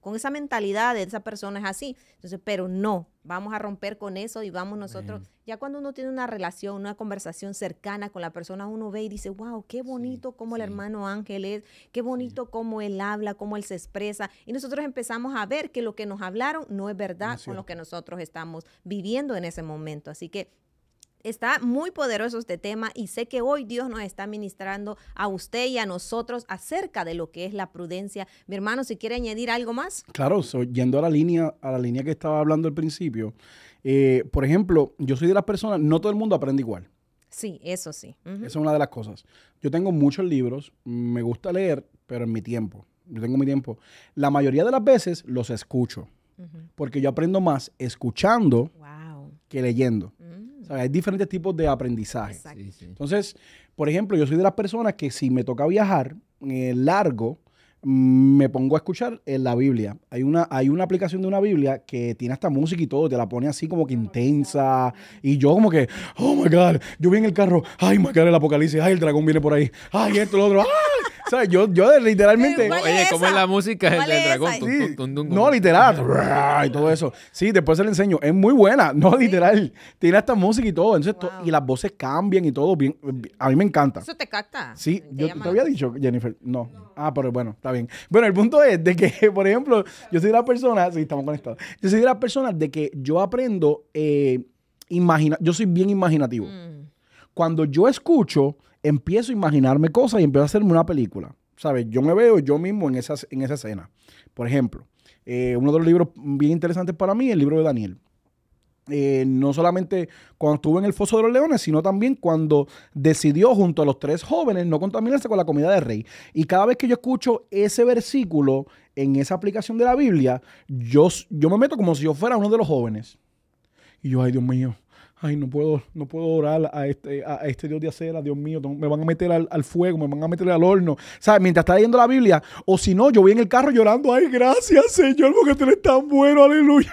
con esa mentalidad de esa persona es así? Entonces, pero no, vamos a romper con eso y vamos nosotros, ya cuando uno tiene una relación, una conversación cercana con la persona, uno ve y dice, wow, qué bonito como el hermano Ángel es, qué bonito cómo como él habla, cómo él se expresa. Y nosotros empezamos a ver que lo que nos hablaron no es verdad con lo que nosotros estamos viviendo en ese momento. Así que está muy poderoso este tema y sé que hoy Dios nos está ministrando a usted y a nosotros acerca de lo que es la prudencia. Mi hermano, si quiere añadir algo más. Claro, yendo a la línea, a la línea que estaba hablando al principio, eh, por ejemplo, yo soy de las personas, no todo el mundo aprende igual. Sí, eso sí. Esa es una de las cosas. Yo tengo muchos libros, me gusta leer, pero en mi tiempo. Yo tengo mi tiempo. La mayoría de las veces los escucho, porque yo aprendo más escuchando que leyendo. Mm. Hay diferentes tipos de aprendizaje. Entonces, por ejemplo, yo soy de las personas que si me toca viajar eh, largo, me pongo a escuchar en eh, la Biblia. Hay una, hay una aplicación de una Biblia que tiene hasta música y todo, te la pone así como que intensa. Y yo como que, oh my God, yo vi en el carro, ay my God, el apocalipsis, ay el dragón viene por ahí, ay esto, lo otro, ay. ¡ah! O sea, yo, literalmente. Oye, ¿cómo es la música del, dragón? no, literal. Y todo eso. Sí, después se le enseño. Es muy buena. No, literal. Tiene hasta música y todo. Entonces, y las voces cambian y todo. Bien, a mí me encanta. Eso te capta. Sí, yo te había dicho, Jennifer. No. Ah, pero bueno, está bien. Bueno, el punto es de que, por ejemplo, yo soy de las personas, sí, estamos conectados. Yo soy de las personas de que yo aprendo, eh, imagina, yo soy bien imaginativo. Mm. cuando yo escucho, empiezo a imaginarme cosas y empiezo a hacerme una película. ¿Sabes? Yo me veo yo mismo en esa, en esa escena. Por ejemplo, eh, uno de los libros bien interesantes para mí es el libro de Daniel. Eh, no solamente cuando estuvo en el Foso de los Leones, sino también cuando decidió junto a los tres jóvenes no contaminarse con la comida del rey. Y cada vez que yo escucho ese versículo en esa aplicación de la Biblia, yo, yo me meto como si yo fuera uno de los jóvenes. Y yo, ay Dios mío, ay, no puedo, no puedo orar a este, a este Dios de acera, Dios mío, me van a meter al, fuego, me van a meter al horno. sea, Mientras está leyendo la Biblia, o si no, yo voy en el carro llorando, ay, gracias Señor, porque tú eres tan bueno, aleluya.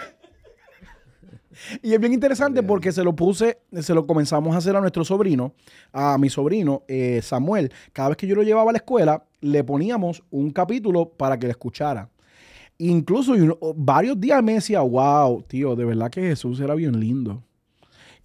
Y es bien interesante porque se lo puse, se lo comenzamos a hacer a nuestro sobrino, a mi sobrino eh, Samuel. Cada vez que yo lo llevaba a la escuela, le poníamos un capítulo para que le escuchara. Incluso varios días me decía, wow, tío, de verdad que Jesús era bien lindo.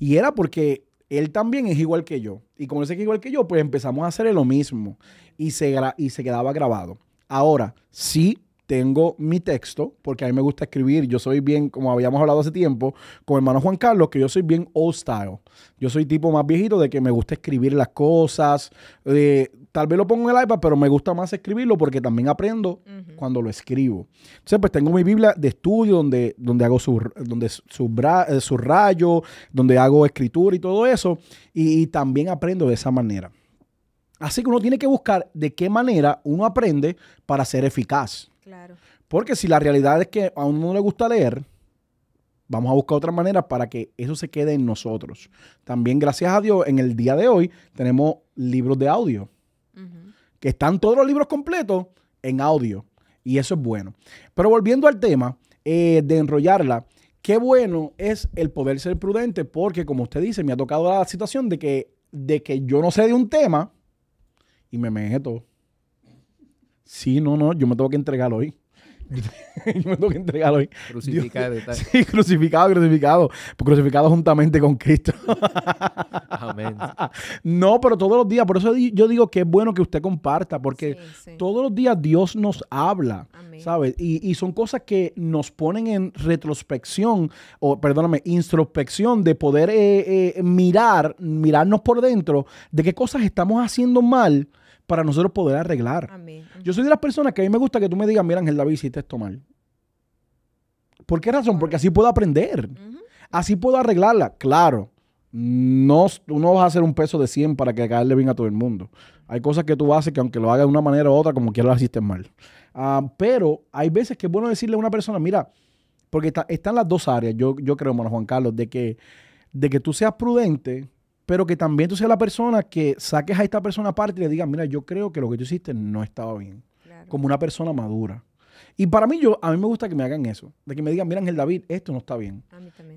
Y era porque él también es igual que yo. Y como él es igual que yo, pues empezamos a hacer lo mismo. Y se, y se quedaba grabado. Ahora, sí tengo mi texto, porque a mí me gusta escribir. Yo soy bien, como habíamos hablado hace tiempo, con hermano Juan Carlos, que yo soy bien old style. Yo soy tipo más viejito de que me gusta escribir las cosas, de, eh, tal vez lo pongo en el iPad, pero me gusta más escribirlo porque también aprendo cuando lo escribo. Entonces, pues tengo mi Biblia de estudio donde, donde hago su, donde eh, donde hago escritura y todo eso. Y, también aprendo de esa manera. Así que uno tiene que buscar de qué manera uno aprende para ser eficaz. Porque si la realidad es que a uno no le gusta leer, vamos a buscar otra manera para que eso se quede en nosotros. También gracias a Dios, en el día de hoy tenemos libros de audio que están todos los libros completos en audio. Y eso es bueno. Pero volviendo al tema eh, de enrollarla, qué bueno es el poder ser prudente, porque como usted dice, me ha tocado la situación de que, de que yo no sé de un tema y me meto. Sí, no, no, yo me tengo que entregar hoy. yo me tengo que entregar hoy. Crucificado. crucificado, crucificado. Crucificado juntamente con Cristo. Amén. No, pero todos los días. Por eso yo digo que es bueno que usted comparta, porque todos los días Dios nos habla, ¿sabes? Y, son cosas que nos ponen en retrospección, o perdóname, introspección de poder eh, eh, mirar, mirarnos por dentro de qué cosas estamos haciendo mal para nosotros poder arreglar. Yo soy de las personas que a mí me gusta que tú me digas, mira Ángel David, hiciste esto mal. ¿Por qué razón? Porque así puedo aprender. Así puedo arreglarla. Claro, no, tú no vas a hacer un peso de 100 para que caerle bien a todo el mundo. Hay cosas que tú haces que aunque lo hagas de una manera u otra, como que lo hiciste mal. Ah, pero hay veces que es bueno decirle a una persona, mira, porque está, están las dos áreas, yo, creo, hermano Juan Carlos, de que, de que tú seas prudente pero que también tú seas la persona que saques a esta persona aparte y le digas, mira, yo creo que lo que tú hiciste no estaba bien, como una persona madura. Y para mí, yo, a mí me gusta que me hagan eso, de que me digan, mira, Ángel David, esto no está bien.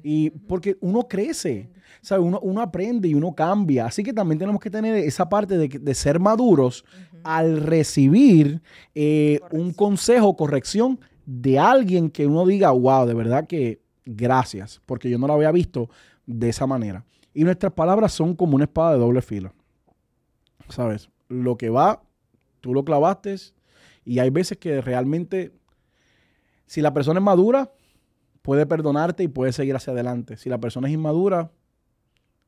Y porque uno crece, ¿sabes? Uno, uno, aprende y uno cambia. Así que también tenemos que tener esa parte de, de ser maduros al recibir eh, un consejo, corrección de alguien que uno diga, wow, de verdad que gracias, porque yo no lo había visto de esa manera. Y nuestras palabras son como una espada de doble fila. ¿Sabes? Lo que va, tú lo clavaste. Y hay veces que realmente, si la persona es madura, puede perdonarte y puede seguir hacia adelante. Si la persona es inmadura,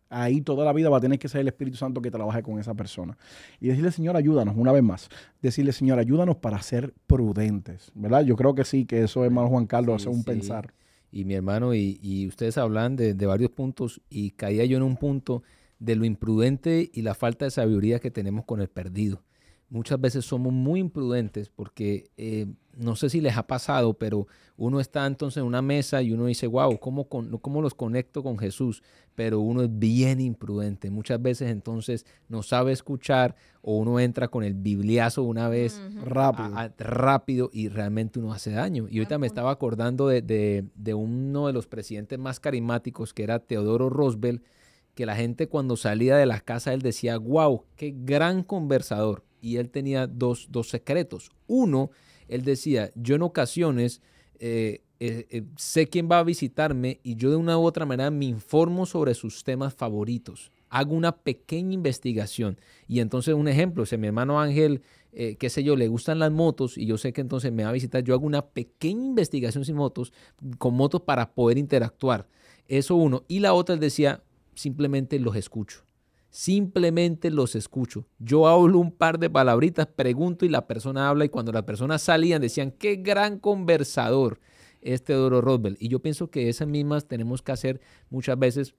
ahí toda la vida va a tener que ser el Espíritu Santo que trabaje con esa persona. Y decirle, Señor, ayúdanos, una vez más. Decirle, Señor, ayúdanos para ser prudentes. ¿Verdad? Yo creo que sí, que eso, hermano Juan Carlos, hace un pensar y mi hermano, y, ustedes hablan de, varios puntos, y caía yo en un punto de lo imprudente y la falta de sabiduría que tenemos con el perdido muchas veces somos muy imprudentes porque eh, no sé si les ha pasado, pero uno está entonces en una mesa y uno dice, wow, ¿cómo, los conecto con Jesús? Pero uno es bien imprudente. Muchas veces entonces no sabe escuchar o uno entra con el bibliazo una vez rápido. rápido y realmente uno hace daño. Y ahorita me estaba acordando de, uno de los presidentes más carismáticos que era Teodoro Roosevelt, que la gente cuando salía de la casa él decía, wow, qué gran conversador y él tenía dos, secretos. Uno, él decía, yo en ocasiones eh, eh, eh, sé quién va a visitarme y yo de una u otra manera me informo sobre sus temas favoritos. Hago una pequeña investigación. Y entonces, un ejemplo, si mi hermano Ángel, qué sé yo, le gustan las motos y yo sé que entonces me va a visitar, yo hago una pequeña investigación sin motos, con motos para poder interactuar. Eso uno. Y la otra, él decía, simplemente los escucho. Simplemente los escucho. Yo hablo un par de palabritas, pregunto y la persona habla. Y cuando las personas salían decían, qué gran conversador este Teodoro Roosevelt. Y yo pienso que esas mismas tenemos que hacer muchas veces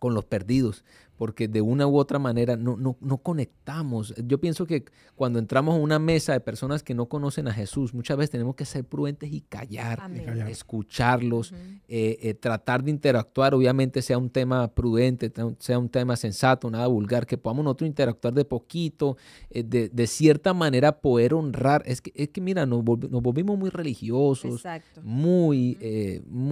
con los perdidos porque de una u otra manera no, no, conectamos. Yo pienso que cuando entramos a una mesa de personas que no conocen a Jesús, muchas veces tenemos que ser prudentes y callar, escucharlos, eh, eh, tratar de interactuar, obviamente sea un tema prudente, sea un tema sensato, nada vulgar, que podamos nosotros interactuar de poquito, eh, de, cierta manera poder honrar. Es que, es que mira, nos, volvimos muy religiosos, muy,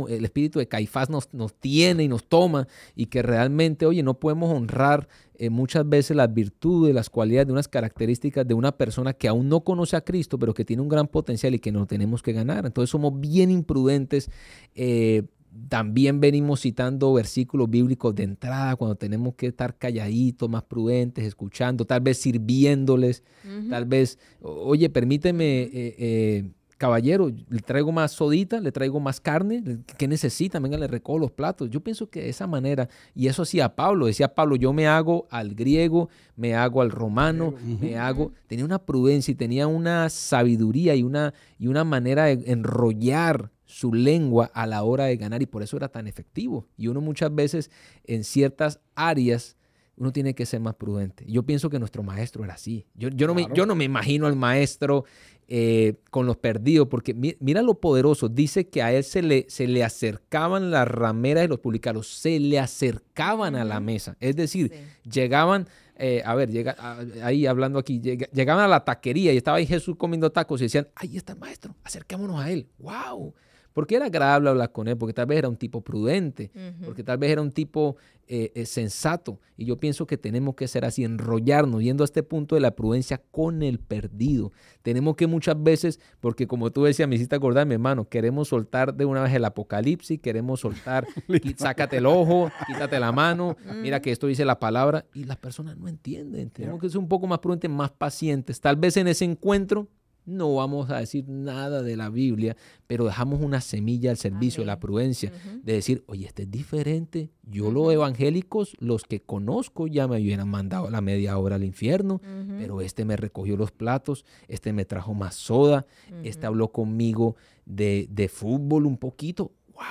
el espíritu de Caifás nos, nos tiene y nos toma y que realmente, oye, no podemos honrar honrar eh, muchas veces las virtudes, las cualidades, de unas características de una persona que aún no conoce a Cristo, pero que tiene un gran potencial y que no tenemos que ganar. Entonces somos bien imprudentes. Eh, también venimos citando versículos bíblicos de entrada, cuando tenemos que estar calladitos, más prudentes, escuchando, tal vez sirviéndoles, tal vez, oye, permíteme... Eh, caballero, le traigo más sodita, le traigo más carne, ¿qué necesita? Venga, le recojo los platos. Yo pienso que de esa manera, y eso hacía Pablo, decía Pablo, yo me hago al griego, me hago al romano, me hago, tenía una prudencia y tenía una sabiduría y una, y una manera de enrollar su lengua a la hora de ganar y por eso era tan efectivo. Y uno muchas veces en ciertas áreas uno tiene que ser más prudente. Yo pienso que nuestro maestro era así. Yo, no, me, yo no me imagino al maestro eh, con los perdidos, porque mira lo poderoso, dice que a él se le, se le acercaban las rameras de los publicanos, se le acercaban a la mesa, es decir, llegaban... Eh, a ver, llega, ahí hablando aquí, llegaban a la taquería y estaba ahí Jesús comiendo tacos y decían, ahí está el maestro, acerquémonos a él, wow, porque era agradable hablar con él, porque tal vez era un tipo prudente, porque tal vez era un tipo eh, eh, sensato. Y yo pienso que tenemos que ser así, enrollarnos, yendo a este punto de la prudencia con el perdido. Tenemos que muchas veces, porque como tú decías, me hiciste acordar, mi hermano, queremos soltar de una vez el apocalipsis, queremos soltar, sácate el ojo, quítate la mano, mira mm. que esto dice la palabra, y las personas no entienden. Tenemos que ser un poco más prudentes, más pacientes. Tal vez en ese encuentro no vamos a decir nada de la Biblia, pero dejamos una semilla al servicio de la prudencia, de decir, oye, este es diferente. Yo los evangélicos, los que conozco, ya me hubieran mandado la media hora al infierno, pero este me recogió los platos, este me trajo más soda, este habló conmigo de, de fútbol un poquito. ¡Wow!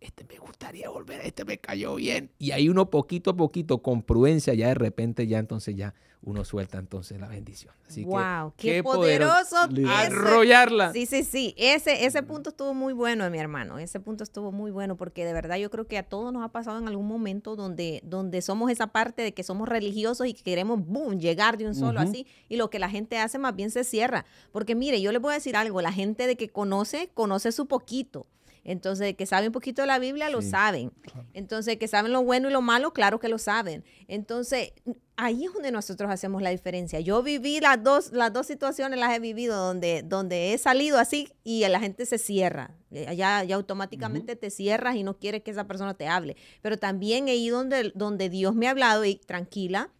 este me gustaría volver, este me cayó bien. Y ahí uno poquito a poquito, con prudencia, ya de repente, ya entonces ya, uno suelta entonces la bendición. Así que, qué, poderoso. arrollarla. Sí, sí, sí. Ese, ese punto estuvo muy bueno, mi hermano. Ese punto estuvo muy bueno porque de verdad yo creo que a todos nos ha pasado en algún momento donde, donde somos esa parte de que somos religiosos y que queremos, boom, llegar de un solo así. Y lo que la gente hace más bien se cierra. Porque mire, yo les voy a decir algo. La gente de que conoce, conoce su poquito. Entonces, que saben un poquito de la Biblia, lo saben. Entonces, que saben lo bueno y lo malo, claro que lo saben. Entonces, ahí es donde nosotros hacemos la diferencia. Yo viví las dos, las dos situaciones, las he vivido donde, donde he salido así y la gente se cierra. Eh, ya, ya automáticamente te cierras y no quieres que esa persona te hable. Pero también he ido donde, donde Dios me ha hablado y tranquila,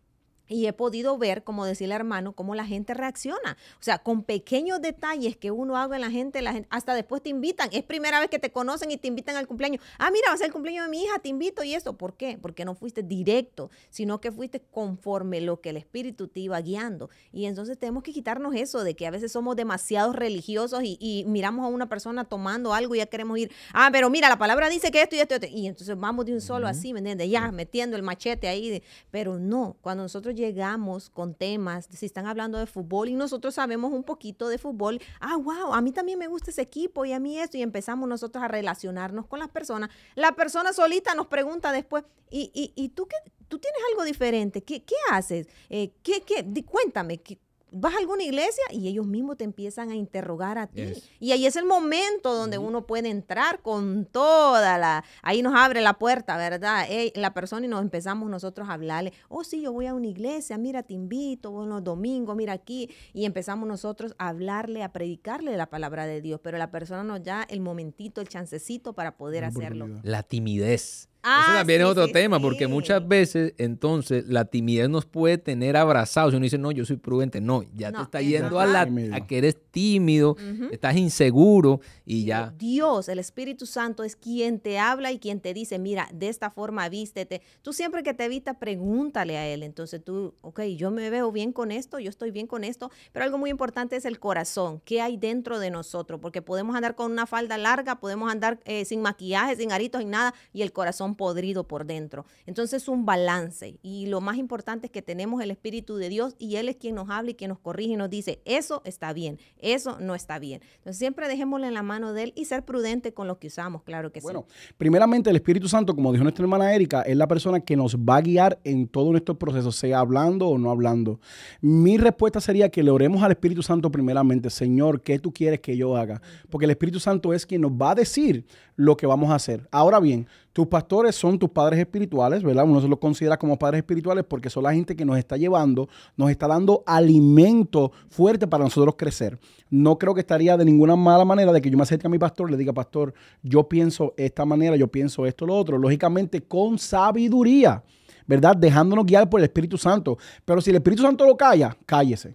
y he podido ver, como decía el hermano, cómo la gente reacciona. O sea, con pequeños detalles que uno haga en la gente, la hasta después te invitan. Es primera vez que te conocen y te invitan al cumpleaños. Ah, mira, va a ser el cumpleaños de mi hija, te invito y eso. ¿Por qué? Porque no fuiste directo, sino que fuiste conforme lo que el Espíritu te iba guiando. Y entonces tenemos que quitarnos eso de que a veces somos demasiado religiosos y, miramos a una persona tomando algo y ya queremos ir. Ah, pero mira, la palabra dice que esto y esto y esto. Y entonces vamos de un solo así, ¿me entiendes? Ya, metiendo el machete ahí. pero no, cuando nosotros llegamos con temas, si están hablando de fútbol y nosotros sabemos un poquito de fútbol, ah, wow, a mí también me gusta ese equipo y a mí esto, y empezamos nosotros a relacionarnos con las personas. La persona solita nos pregunta después, ¿y, y, tú qué? ¿Tú tienes algo diferente? ¿Qué, qué haces? Eh, ¿qué, qué? Cuéntame, ¿qué, vas a alguna iglesia y ellos mismos te empiezan a interrogar a ti. Y ahí es el momento donde uno puede entrar con toda la... Ahí nos abre la puerta, ¿verdad? la persona y nos empezamos nosotros a hablarle, oh sí, yo voy a una iglesia, mira, te invito, voy los domingos, mira aquí. Y empezamos nosotros a hablarle, a predicarle la palabra de Dios, pero la persona nos da el momentito, el chancecito para poder hacerlo. La timidez eso ah, también es otro tema, porque muchas veces entonces la timidez nos puede tener abrazados. Si uno dice, no, yo soy prudente, no, ya te está yendo a, la, que eres tímido, estás inseguro y ya. Dios, el Espíritu Santo es quien te habla y quien te dice, mira, de esta forma vístete. Tú siempre que te vistas, pregúntale a Él. Entonces tú, ok, yo me veo bien con esto, yo estoy bien con esto, pero algo muy importante es el corazón, qué hay dentro de nosotros, porque podemos andar con una falda larga, podemos andar eh, sin maquillaje, sin aritos, sin nada, y el corazón podrido por dentro. Entonces un balance y lo más importante es que tenemos el Espíritu de Dios y Él es quien nos habla y quien nos corrige y nos dice, eso está bien, eso no está bien. Entonces siempre dejémoslo en la mano de Él y ser prudente con lo que usamos, claro que sí. Bueno, primeramente el Espíritu Santo, como dijo nuestra hermana Erika, es la persona que nos va a guiar en todo nuestro proceso, sea hablando o no hablando. Mi respuesta sería que le oremos al Espíritu Santo primeramente, Señor, ¿qué tú quieres que yo haga? Porque el Espíritu Santo es quien nos va a decir lo que vamos a hacer. Ahora bien, tus pastores son tus padres espirituales, ¿verdad? Uno se los considera como padres espirituales porque son la gente que nos está llevando, nos está dando alimento fuerte para nosotros crecer. No creo que estaría de ninguna mala manera de que yo me acerque a mi pastor y le diga, pastor, yo pienso esta manera, yo pienso esto, lo otro. Lógicamente, con sabiduría, ¿verdad? Dejándonos guiar por el Espíritu Santo. Pero si el Espíritu Santo lo calla, cállese.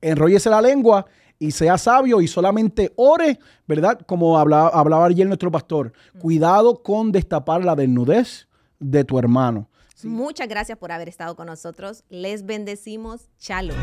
enrollese la lengua y sea sabio y solamente ore, ¿verdad? Como hablaba, hablaba ayer nuestro pastor, cuidado con destapar la desnudez de tu hermano. Muchas gracias por haber estado con nosotros. Les bendecimos. Chalo.